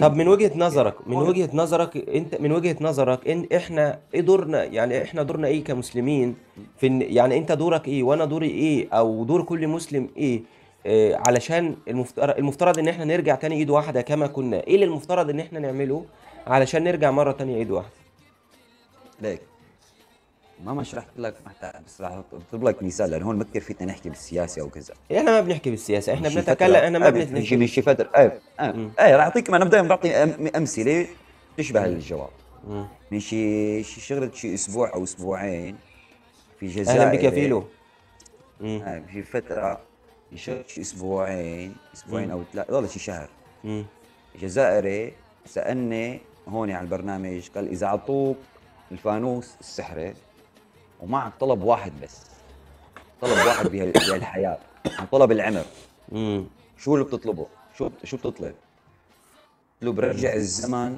طب من وجهة يعني نظرك من وجهة نظرك انت من وجهة نظرك ان احنا ايه دورنا يعني احنا دورنا ايه كمسلمين في إن يعني انت دورك ايه وانا دوري ايه او دور كل مسلم ايه إيه علشان المفترض المفترض ان احنا نرجع تاني ايد واحدة كما كنا ايه اللي المفترض ان احنا نعمله علشان نرجع مرة تانية ايد واحدة ليك ما ما شرحت لك بس راح اضرب لك مثال لان هون ما كثير فينا نحكي بالسياسه او كذا إيه، احنا ما بنحكي بالسياسه احنا بنتكلم احنا ما آه، بنحكي من شي فتره ايه ايه راح اعطيك انا دائما بعطي امثله تشبه الجواب من شي شي شغله شي اسبوع او اسبوعين في جزائر اهلا بك يا فيلو آه، في فتره شي اسبوعين اسبوعين او ثلاثه والله شي شهر جزائري سالني هون على البرنامج قال اذا اعطوك الفانوس السحري ومعك طلب واحد بس طلب واحد بهالحياه طلب العمر امم شو اللي بتطلبه؟ شو شو بتطلب؟ قلت له برجع الزمن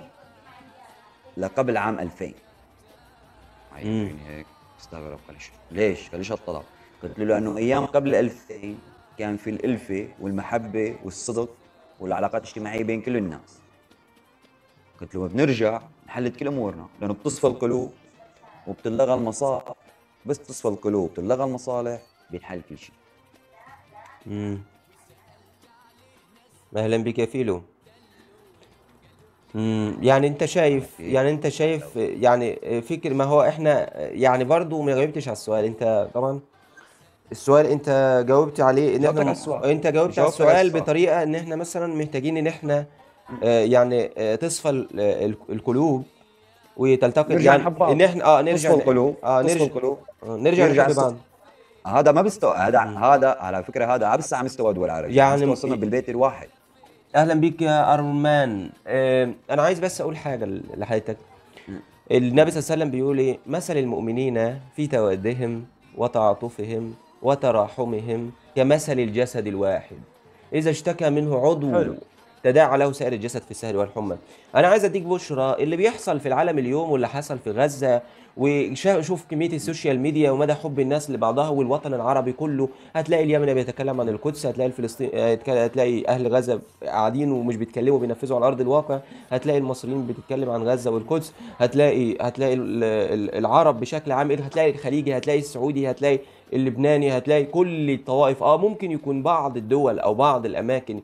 لقبل عام 2000 يعني هيك استغرب قال ليش؟ قال ليش هالطلب؟ قلت له لانه ايام قبل 2000 كان في الالفه والمحبه والصدق والعلاقات الاجتماعيه بين كل الناس قلت له بنرجع نحلت كل امورنا لانه بتصفى القلوب وبتلغى المصائب بس تصفى القلوب تلغى المصالح بينحل كل شيء امم اهلا بك فيلو امم يعني انت شايف يعني انت شايف يعني فكر ما هو احنا يعني برضو ما جاوبتش على السؤال انت طبعا السؤال انت جاوبت عليه ان احنا انت جاوبت على السؤال بطريقه ان احنا مثلا محتاجين ان احنا آه، يعني آه، تصفى آه، القلوب وتلتقط نرجع يعني ان احنا اه نرجع القلوب اه نرجع القلوب آه نرجع نرجع بعض هذا ما بيستوى هذا هذا على فكره هذا عبس عم يستوى دول عربي يعني وصلنا بالبيت الواحد اهلا بيك يا ارمان آه انا عايز بس اقول حاجه لحضرتك النبي صلى الله عليه وسلم بيقول ايه مثل المؤمنين في توادهم وتعاطفهم وتراحمهم كمثل الجسد الواحد اذا اشتكى منه عضو حلو. تداعى له سائر الجسد في السهل والحمى انا عايز اديك بشرى اللي بيحصل في العالم اليوم واللي حصل في غزه وشوف كميه السوشيال ميديا ومدى حب الناس لبعضها والوطن العربي كله هتلاقي اليمن بيتكلم عن القدس هتلاقي الفلسطين هتلاقي اهل غزه قاعدين ومش بيتكلموا بينفذوا على ارض الواقع هتلاقي المصريين بتتكلم عن غزه والقدس هتلاقي هتلاقي العرب بشكل عام إيه، هتلاقي الخليجي هتلاقي السعودي هتلاقي اللبناني هتلاقي كل الطوائف اه ممكن يكون بعض الدول او بعض الاماكن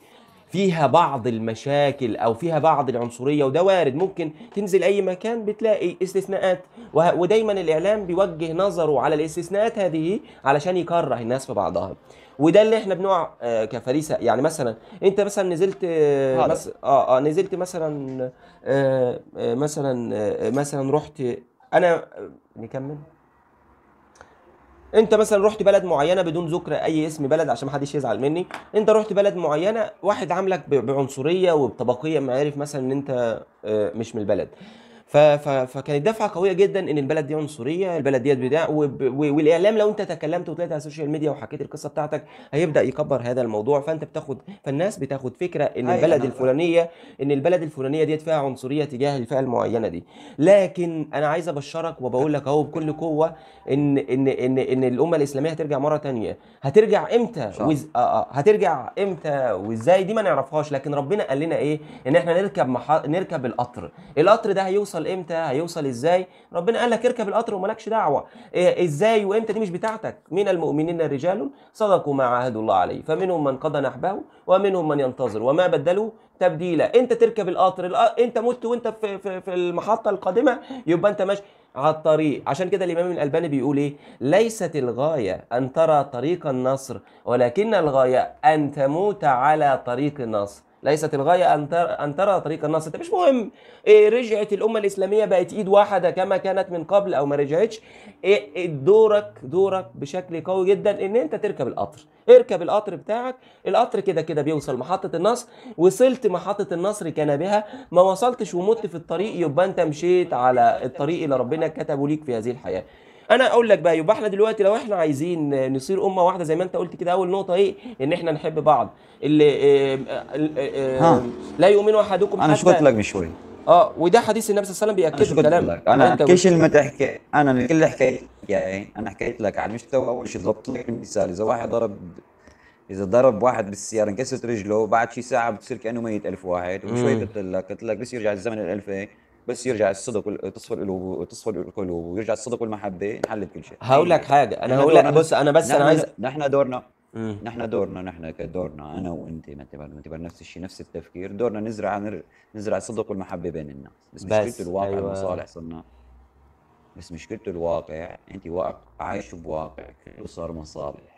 فيها بعض المشاكل او فيها بعض العنصريه وده وارد ممكن تنزل اي مكان بتلاقي استثناءات ودايما الاعلام بيوجه نظره على الاستثناءات هذه علشان يكره الناس في بعضها وده اللي احنا بنوع آه، كفريسه يعني مثلا انت مثلا نزلت آه، مس... اه اه نزلت مثلا آه, آه، مثلا آه مثلا رحت انا نكمل انت مثلا رحت بلد معينه بدون ذكر اي اسم بلد عشان ما حدش يزعل مني انت رحت بلد معينه واحد عاملك بعنصريه وبطبقيه ما عارف مثلا ان انت آه، مش من البلد فكانت دفعه قويه جدا ان البلد دي عنصريه البلد ديت بتاع والاعلام لو انت تكلمت وطلعت على السوشيال ميديا وحكيت القصه بتاعتك هيبدا يكبر هذا الموضوع فانت بتاخد فالناس بتاخد فكره ان أيوة، البلد الفلانيه ان البلد الفلانيه ديت فيها عنصريه تجاه الفئه المعينه دي لكن انا عايز ابشرك وبقول لك اهو بكل قوه ان ان ان ان الامه الاسلاميه هترجع مره ثانيه هترجع امتى وز... آه آه. هترجع امتى وازاي دي ما نعرفهاش لكن ربنا قال لنا ايه ان احنا نركب محا... نركب القطر القطر ده هيوصل هيوصل امتى هيوصل ازاي ربنا قال لك اركب القطر ومالكش دعوه إيه ازاي وامتى دي مش بتاعتك من المؤمنين رجال صدقوا ما عاهدوا الله عليه فمنهم من قضى نحبه ومنهم من ينتظر وما بدلوا تبديلا انت تركب القطر انت مت وانت في, في, في المحطه القادمه يبقى انت ماشي على الطريق عشان كده الامام الالباني بيقول ايه ليست الغايه ان ترى طريق النصر ولكن الغايه ان تموت على طريق النصر ليست الغاية أن ترى, أن ترى طريق النصر طيب، مش مهم إيه رجعت الأمة الإسلامية بقت إيد واحدة كما كانت من قبل أو ما رجعتش إيه،, إيه دورك دورك بشكل قوي جدا إن أنت تركب القطر اركب القطر بتاعك القطر كده كده بيوصل محطة النصر وصلت محطة النصر كان بها ما وصلتش ومت في الطريق يبقى أنت مشيت على الطريق اللي ربنا كتبه ليك في هذه الحياة انا اقول لك بقى يبقى احنا دلوقتي لو احنا عايزين نصير امه واحده زي ما انت قلت كده اول نقطه ايه ان احنا نحب بعض اللي إيه إيه لا يؤمن احدكم انا شو قلت لك من شويه اه وده حديث النبي صلى الله عليه وسلم بياكد الكلام انا كل ما تحكي انا كل حكايه يعني انا حكيت لك على المستوى اول شيء ضبط لك المثال اذا واحد ضرب اذا ضرب واحد بالسياره انكسرت رجله بعد شي ساعه بتصير كانه ميت ألف واحد وشوي قلت لك قلت لك بس يرجع الزمن ال 2000 إيه؟ بس يرجع الصدق تصفر له تصفر القلوب ويرجع الصدق والمحبه انحلت كل شيء هقول لك إيه. حاجه انا هقول لك بص انا بس انا عايز نحن دورنا نحن دورنا نحن كدورنا انا وانت ما نفس الشيء نفس التفكير دورنا نزرع نزرع الصدق والمحبه بين الناس بس, بس مشكله الواقع أيوة. المصالح صرنا بس مشكلته الواقع انت واقع عايش بواقع وصار مصالح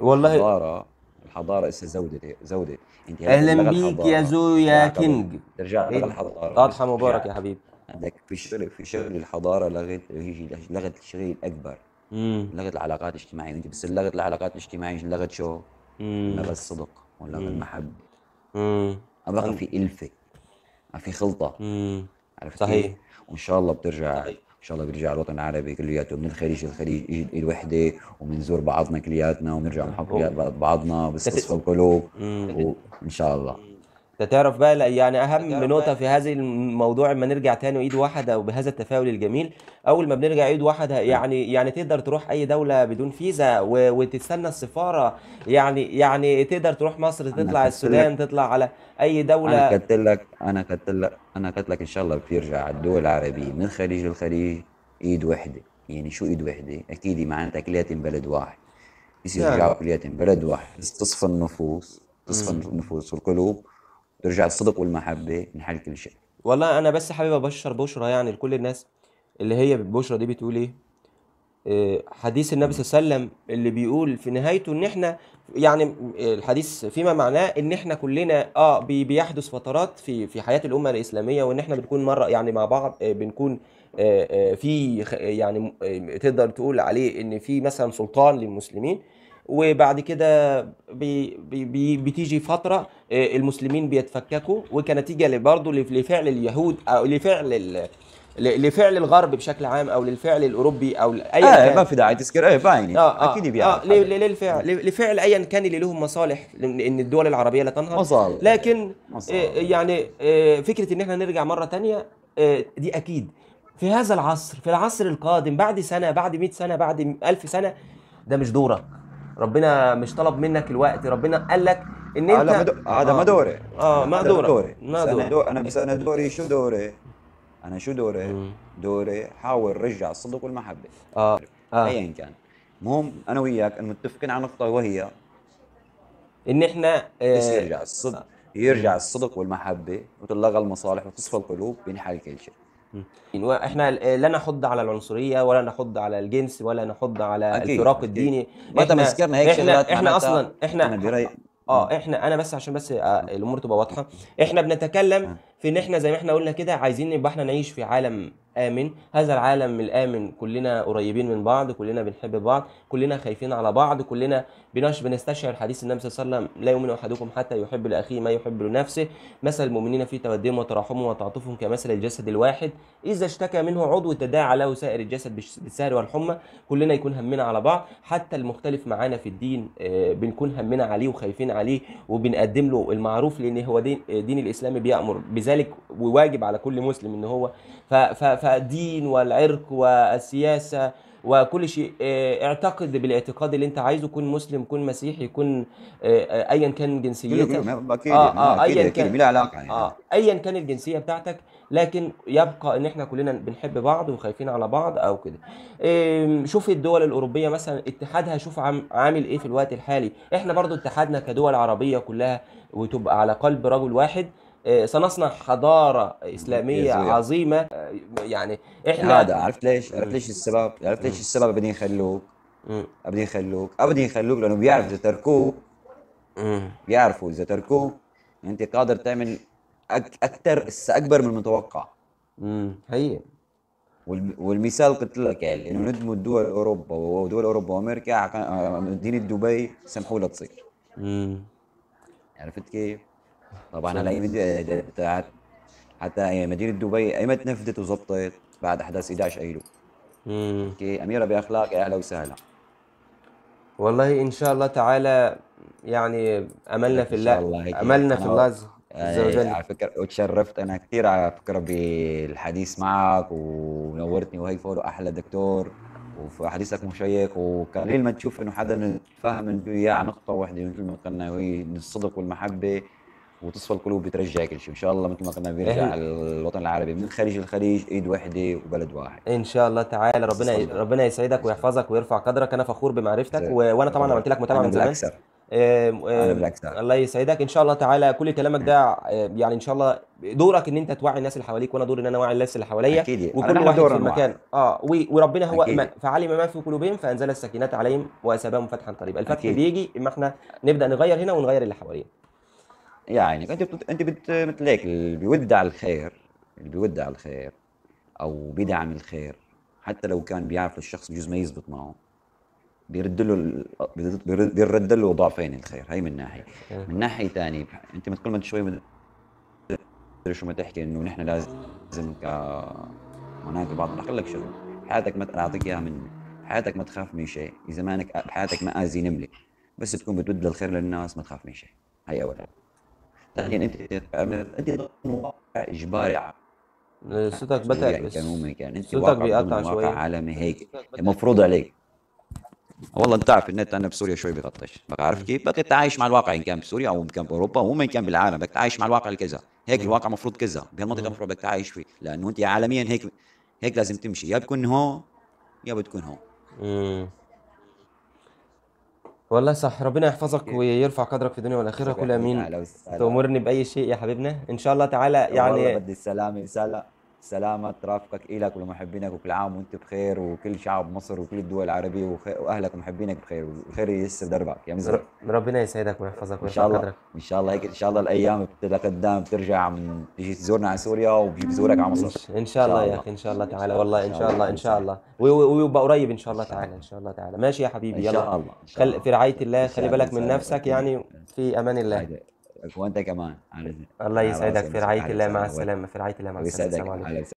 والله الحضاره اسا زوده زوده انت اهلا بيك يا زو يا كينج ترجع للحضاره إيه، الحضاره مبارك يا حبيبي عندك في شغل في شغل الحضاره لغت لغت الشغل الاكبر لغت العلاقات الاجتماعيه انت بس لغت العلاقات الاجتماعيه لغت شو؟ لغت الصدق ولغت المحبه ما في الفه ما في خلطه عرفت صحيح وان شاء الله بترجع صحيح. ان شاء الله بيرجع الوطن العربي كلياته من الخليج للخليج الوحده ومنزور بعضنا كلياتنا ونرجع نحب بعضنا بس القلوب وان شاء الله انت تعرف بقى لا يعني اهم نقطه في هذا الموضوع اما نرجع تاني وايد واحده وبهذا التفاؤل الجميل اول ما بنرجع ايد واحده يعني يعني تقدر تروح اي دوله بدون فيزا وتستنى السفاره يعني يعني تقدر تروح مصر تطلع السودان تطلع على اي دوله انا قلت لك انا قلت لك انا قلت لك ان شاء الله بترجع الدول العربيه من خليج الخليج ايد واحده يعني شو ايد واحده اكيد معناتها كلياتهم بلد واحد يصير يرجعوا يعني. كلياتهم بلد واحد تصفى النفوس تصفى النفوس والقلوب ترجع الصدق والمحبه من كل شيء والله انا بس حابب ابشر بشرى يعني لكل الناس اللي هي بشرى دي بتقول ايه حديث النبي صلى الله عليه وسلم اللي بيقول في نهايته ان احنا يعني آه، الحديث فيما معناه ان احنا كلنا اه بيحدث فترات في في حياه الامه الاسلاميه وان احنا بنكون مره يعني مع بعض آه، بنكون آه، في يعني تقدر تقول عليه ان في مثلا سلطان للمسلمين وبعد كده بي بي بتيجي فتره آه، المسلمين بيتفككوا وكنتيجه برضه لفعل اليهود او لفعل لفعل الغرب بشكل عام او للفعل الاوروبي او اي آه كان. ما في داعي تذكر ايه فاين آه،, آه اكيد بيعرف آه للفعل لفعل ايا كان اللي لهم مصالح ان الدول العربيه لا تنهض مصالح لكن مصالح. آه، يعني فكره ان احنا نرجع مره ثانيه دي اكيد في هذا العصر في العصر القادم بعد سنه بعد 100 سنه بعد 1000 سنه ده مش دورك ربنا مش طلب منك الوقت ربنا قال لك ان آه، انت هذا ما آه، آه، دوري اه ما دوري دوري ما دوري انا بس انا دوري شو دوري انا شو دوري دوري حاول رجع الصدق والمحبه اه, آه. ايا كان المهم انا وياك متفقين على نقطه وهي ان احنا آه بس يرجع الصدق يرجع الصدق والمحبه وتلغى المصالح وتصفى القلوب بينحل كل شيء احنا لا نحض على العنصريه ولا نحض على الجنس ولا نحض على الفراق الديني ما تمسكنا هيك احنا احنا اصلا احنا اه احنا انا بس عشان بس آه، الامور تبقى واضحه احنا بنتكلم آه. في ان احنا زي ما احنا قلنا كده عايزين نبقى احنا نعيش في عالم امن هذا العالم الامن كلنا قريبين من بعض كلنا بنحب بعض كلنا خايفين على بعض كلنا بنش بنستشعر حديث النبي صلى الله عليه وسلم لا يؤمن احدكم حتى يحب لاخيه ما يحب لنفسه مثل المؤمنين في توديهم وتراحمهم وتعاطفهم كمثل الجسد الواحد اذا اشتكى منه عضو تداعى له سائر الجسد بالسهر والحمى كلنا يكون همنا على بعض حتى المختلف معانا في الدين آه، بنكون همنا عليه وخايفين عليه وبنقدم له المعروف لان هو دين, آه، دين الاسلام بيامر بذلك ذلك وواجب على كل مسلم ان هو فالدين والعرق والسياسه وكل شيء آه، اعتقد بالاعتقاد اللي انت عايزه كن مسلم كن مسيحي كن آه، ايا كان جنسيتك اكيد اه, آه، ايا كان علاقه يعني اه ايا كان الجنسيه بتاعتك لكن يبقى ان احنا كلنا بنحب بعض وخايفين على بعض او كده شوف الدول الاوروبيه مثلا اتحادها شوف عامل ايه في الوقت الحالي احنا برضو اتحادنا كدول عربيه كلها وتبقى على قلب رجل واحد آه، سنصنع حضاره اسلاميه عظيمه آه، يعني احنا هذا عرفت ليش؟ عرفت ليش السبب؟ عرفت ليش السبب بدهم يخلوك؟ بدهم يخلوك بدهم يخلوك لانه بيعرف اذا تركوه بيعرفوا اذا تركوه انت قادر تعمل اكثر اكبر من المتوقع هي والمثال قلت لك يعني انه ندموا دول اوروبا ودول اوروبا وامريكا آه، مدينه دبي سمحوا لها تصير عرفت كيف؟ طبعا على ايام حتى مدينه دبي ايمت نفذت وظبطت طيب، بعد احداث 11 ايلول اوكي اميره باخلاق اهلا وسهلا والله ان شاء الله تعالى يعني املنا في الله, الله املنا في الله عز آه، وجل على فكره وتشرفت انا كثير على فكره بالحديث معك ونورتني وهي فولو احلى دكتور وحديثك مشيق وقليل ما تشوف انه حدا فاهم انه يا على نقطه واحده مثل ما قلنا وهي الصدق والمحبه وتصفى القلوب بترجع كل شيء ان شاء الله مثل ما قلنا بيرجع إيه. الوطن العربي من الخليج للخليج ايد واحده وبلد واحد ان شاء الله تعالى ربنا ربنا يسعدك ويحفظك ويرفع قدرك انا فخور بمعرفتك و... وانا طبعا عملت لك متابعه من زمان إيه، إيه، بالأكثر. الله يسعدك ان شاء الله تعالى كل كلامك ده يعني ان شاء الله دورك ان انت توعي الناس اللي حواليك وانا دوري ان انا اوعي الناس اللي حواليا يعني. وكل واحد في المكان اه وربنا هو ما فعلم ما في قلوبهم فانزل السكينه عليهم واسابهم فتحا قريبا الفتح بيجي اما احنا نبدا نغير هنا ونغير اللي حوالينا يعني انت بت... انت بت... مثل هيك اللي بيودع الخير اللي بيودع الخير او بيدعم الخير حتى لو كان بيعرف الشخص بجوز ما يزبط معه بيرد له ال... بيرد له ضعفين الخير هي من ناحيه من ناحيه ثانيه انت ما تقول ما انت شوي من... شو ما تحكي انه نحن لازم ك مناطق بعض اقول لك شغله حياتك ما اعطيك اياها مني حياتك ما تخاف من شيء اذا ما انك بحياتك مآذي نمله بس تكون بتود الخير للناس ما تخاف من شيء هي اولا ثانيا يعني انت انت واقع اجباري صوتك يعني بتعب بس كنومك يعني انت صوتك بيقطع شوي واقع عالمي هيك مفروض عليك والله انت عارف النت انا بسوريا شوي بغطش بقى عارف كيف بقى تعايش مع الواقع ان كان بسوريا او ان كان باوروبا او ان كان بالعالم بدك تعايش مع الواقع الكذا هيك الواقع مفروض كذا بهالمنطقه المفروض بدك تعايش فيه لانه انت عالميا هيك هيك لازم تمشي يا بتكون هون يا بتكون هون والله صح ربنا يحفظك إيه. ويرفع قدرك في الدنيا والاخره كل امين تامرني باي شيء يا حبيبنا ان شاء الله تعالى يعني والله بدي السلامه سلام سلامة رافقك إلك ولمحبينك وكل عام وأنت بخير وكل شعب مصر وكل الدول العربية وأهلك ومحبينك بخير وخير يسر دربك يا مزر ربنا يسعدك ويحفظك ويرفع قدرك إن شاء الله هيك إن شاء الله الأيام لقدام بترجع من تيجي تزورنا على سوريا وبيجي بزورك على مصر إن شاء الله يا أخي إن شاء الله تعالى والله إن شاء الله إن شاء الله ويبقى قريب إن شاء الله تعالى إن شاء الله تعالى ماشي يا حبيبي يلا إن شاء الله في رعاية الله خلي بالك من نفسك يعني في أمان الله وانت كمان على الله يسعدك في رعايه الله مع السلامه في رعايه الله مع السلامه